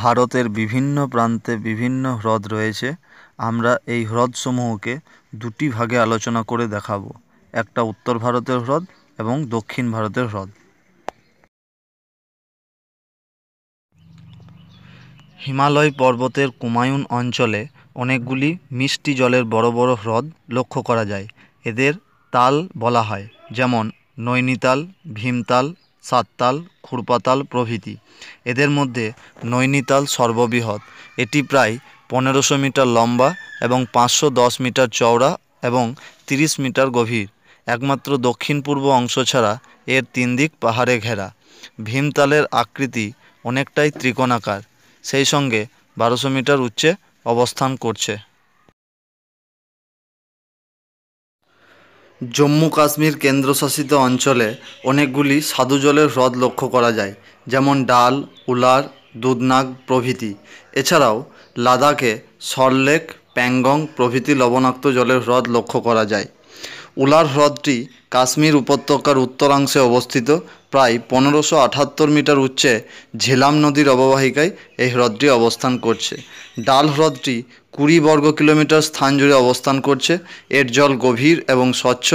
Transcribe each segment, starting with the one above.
ভারতের বিভিন্ন প্রান্তে বিভিন্ন হ্রদ রয়েছে আমরা এই হ্রদসমূহকে দুটি ভাগে আলোচনা করে দেখাবো একটা উত্তর ভারতের হ্রদ এবং দক্ষিণ ভারতের হ্রদ হিমালয় পর্বতের কুমায়ুন অঞ্চলে অনেকগুলি মিষ্টি জলের বড় বড় হ্রদ লক্ষ্য করা যায় এদের তাল বলা হয় যেমন নৈনিতাল ভীমতাল সাততাল খুরপাতাল প্রভৃতি এদের মধ্যে নৈনিতাল সর্ববৃহৎ এটি প্রায় পনেরোশো মিটার লম্বা এবং পাঁচশো দশ মিটার চওড়া এবং তিরিশ মিটার গভীর একমাত্র দক্ষিণ পূর্ব অংশ ছাড়া এর তিন দিক পাহাড়ে ঘেরা ভীমতালের আকৃতি অনেকটাই ত্রিকোণাকার সেই সঙ্গে বারোশো মিটার উচ্চে অবস্থান করছে জম্মু কাশ্মীর কেন্দ্রশাসিত অঞ্চলে অনেকগুলি স্বাদু জলের হ্রদ লক্ষ্য করা যায় যেমন ডাল উলার দুধনাগ প্রভৃতি এছাড়াও লাদাখে সল্ট লেক প্যাংগং প্রভৃতি লবণাক্ত জলের হ্রদ লক্ষ্য করা যায় উলার হ্রদটি কাশ্মীর উপত্যকার উত্তরাংশে অবস্থিত প্রায় পনেরোশো আটাত্তর মিটার উচ্চে ঝেলাম নদীর অববাহিকায় এই হ্রদটি অবস্থান করছে ডাল হ্রদটি কুড়ি বর্গ কিলোমিটার স্থান জুড়ে অবস্থান করছে এর জল গভীর এবং স্বচ্ছ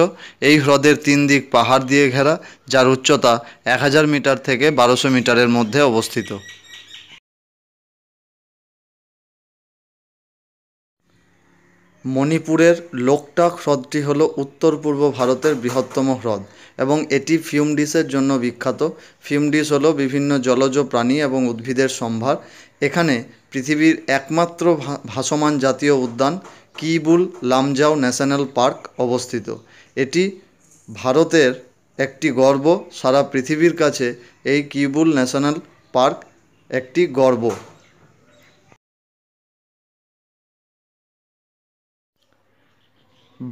এই হ্রদের তিন দিক পাহাড় দিয়ে ঘেরা যার উচ্চতা এক হাজার মিটার থেকে বারোশো মিটারের মধ্যে অবস্থিত মণিপুরের লোকটাক হ্রদটি হল উত্তর পূর্ব ভারতের বৃহত্তম হ্রদ এবং এটি ফিউমডিসের জন্য বিখ্যাত ফিউমডিস হল বিভিন্ন জলজ প্রাণী এবং উদ্ভিদের সম্ভার এখানে পৃথিবীর একমাত্র ভাসমান জাতীয় উদ্যান কিবুল লামজাও ন্যাশনাল পার্ক অবস্থিত এটি ভারতের একটি গর্ব সারা পৃথিবীর কাছে এই কিবুল ন্যাশনাল পার্ক একটি গর্ব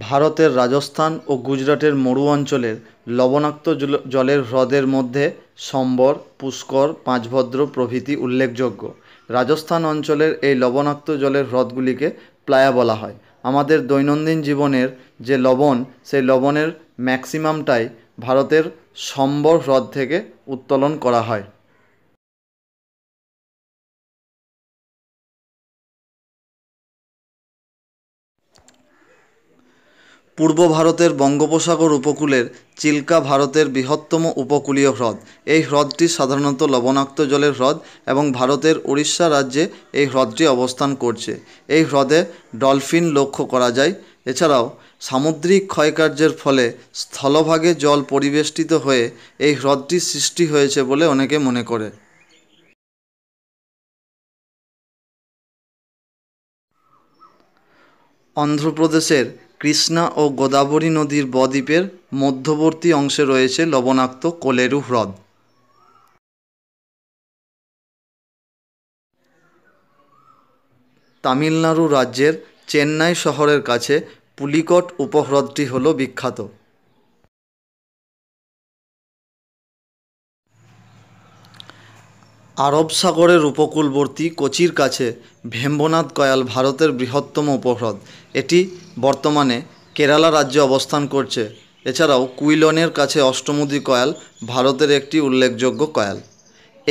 ভারতের রাজস্থান ও গুজরাটের মরু অঞ্চলের লবণাক্ত জলের হ্রদের মধ্যে সম্বর পুষ্কর পাঁচভদ্র প্রভৃতি উল্লেখযোগ্য রাজস্থান অঞ্চলের এই লবণাক্ত জলের হ্রদগুলিকে প্লায়া বলা হয় আমাদের দৈনন্দিন জীবনের যে লবণ সেই লবণের ম্যাক্সিমামটাই ভারতের সম্বর হ্রদ থেকে উত্তোলন করা হয় পূর্ব ভারতের বঙ্গোপসাগর উপকূলের চিল্কা ভারতের বৃহত্তম উপকূলীয় হ্রদ এই হ্রদটি সাধারণত লবণাক্ত জলের হ্রদ এবং ভারতের উড়িষ্যা রাজ্যে এই হ্রদটি অবস্থান করছে এই হ্রদে ডলফিন লক্ষ্য করা যায় এছাড়াও সামুদ্রিক ক্ষয়কার্যের ফলে স্থলভাগে জল পরিবেষ্টিত হয়ে এই হ্রদটি সৃষ্টি হয়েছে বলে অনেকে মনে করে অন্ধ্রপ্রদেশের কৃষ্ণা ও গোদাবরী নদীর বদ্বীপের মধ্যবর্তী অংশে রয়েছে লবণাক্ত কোলেরু হ্রদ তামিলনাড়ু রাজ্যের চেন্নাই শহরের কাছে পুলিকট উপহ্রদটি হল বিখ্যাত আরব সাগরের উপকূলবর্তী কোচির কাছে ভেম্বনাথ কয়াল ভারতের বৃহত্তম উপহ্রদ এটি বর্তমানে কেরালা রাজ্যে অবস্থান করছে এছাড়াও কুইলনের কাছে অষ্টমুদি কয়াল ভারতের একটি উল্লেখযোগ্য কয়াল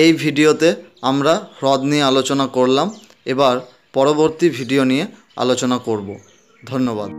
এই ভিডিওতে আমরা হ্রদ নিয়ে আলোচনা করলাম এবার পরবর্তী ভিডিও নিয়ে আলোচনা করব ধন্যবাদ